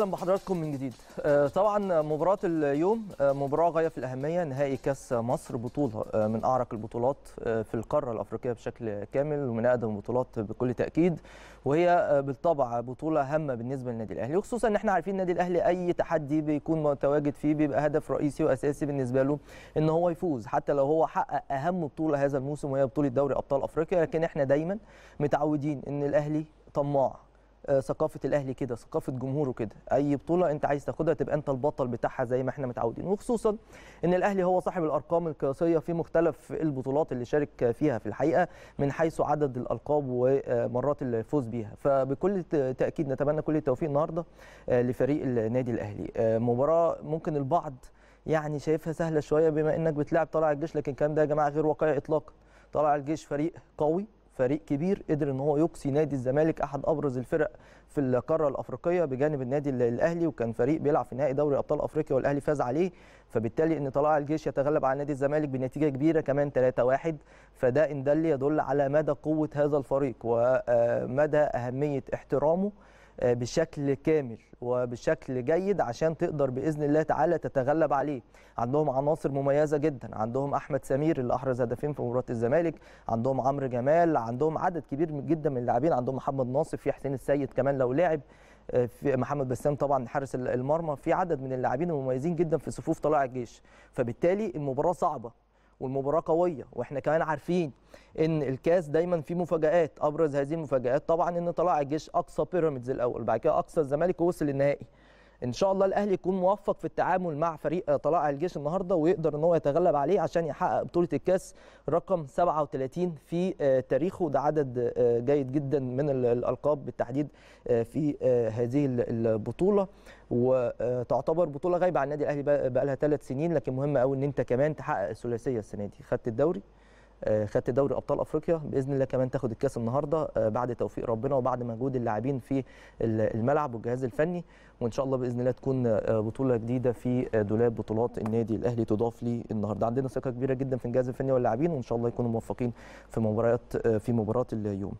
اهلا بحضراتكم من جديد آه، طبعا مباراه اليوم آه، مباراه غايه في الاهميه نهائي كاس مصر بطوله آه، من اعرق البطولات في القاره الافريقيه بشكل كامل ومن اقدم البطولات بكل تاكيد وهي بالطبع بطوله هامه بالنسبه للنادي الاهلي وخصوصا ان احنا عارفين النادي الاهلي اي تحدي بيكون متواجد فيه بيبقى هدف رئيسي واساسي بالنسبه له ان هو يفوز حتى لو هو حقق اهم بطوله هذا الموسم وهي بطوله دوري ابطال افريقيا لكن احنا دايما متعودين ان الاهلي طماع آه، ثقافه الاهلي كده ثقافه جمهوره كده اي بطوله انت عايز تاخدها تبقى انت البطل بتاعها زي ما احنا متعودين وخصوصا ان الاهلي هو صاحب الارقام القياسيه في مختلف البطولات اللي شارك فيها في الحقيقه من حيث عدد الالقاب ومرات الفوز بيها فبكل تاكيد نتمنى كل التوفيق النهارده آه، لفريق النادي الاهلي آه، مباراه ممكن البعض يعني شايفها سهله شويه بما انك بتلعب طلع الجيش لكن الكلام ده يا جماعه غير واقعي اطلاقا طلع الجيش فريق قوي فريق كبير قدر ان هو يقصي نادي الزمالك احد ابرز الفرق في القاره الافريقيه بجانب النادي الاهلي وكان فريق بيلعب في نهائي دوري ابطال افريقيا والاهلي فاز عليه فبالتالي ان طلائع الجيش يتغلب على نادي الزمالك بنتيجه كبيره كمان 3-1 فده ان دل يدل على مدى قوه هذا الفريق ومدى اهميه احترامه آه، بشكل كامل وبشكل جيد عشان تقدر باذن الله تعالى تتغلب عليه عندهم عناصر مميزه جدا عندهم احمد سمير اللي احرز هدفين في مباراه الزمالك عندهم عمرو جمال عندهم عدد كبير جدا من اللاعبين عندهم محمد ناصر في حسين السيد كمان لو لعب آه، في محمد بسام طبعا حارس المرمى في عدد من اللاعبين المميزين جدا في صفوف طلائع الجيش فبالتالي المباراه صعبه والمباراه قويه واحنا كمان عارفين ان الكاس دايما فيه مفاجات ابرز هذه المفاجات طبعا ان طلع الجيش اقصى بيراميدز الاول بعد كده اقصى الزمالك ووصل للنهائي ان شاء الله الاهلي يكون موفق في التعامل مع فريق طلائع الجيش النهارده ويقدر ان هو يتغلب عليه عشان يحقق بطوله الكاس رقم 37 في آه، تاريخه ده عدد آه، جيد جدا من الالقاب بالتحديد آه، في هذه البطوله وتعتبر بطوله غايبه عن النادي الاهلي بقى لها ثلاث سنين لكن مهم قوي ان انت كمان تحقق الثلاثيه السنه دي خدت الدوري آه، خدت دوري ابطال افريقيا باذن الله كمان تاخد الكاس النهارده آه، بعد توفيق ربنا وبعد مجهود اللاعبين في الملعب والجهاز الفني وان شاء الله باذن الله تكون آه، بطوله جديده في دولاب بطولات النادي الاهلي تضاف لي النهارده عندنا ثقه كبيره جدا في الجهاز الفني واللاعبين وان شاء الله يكونوا موفقين في مباريات في مباراه اليوم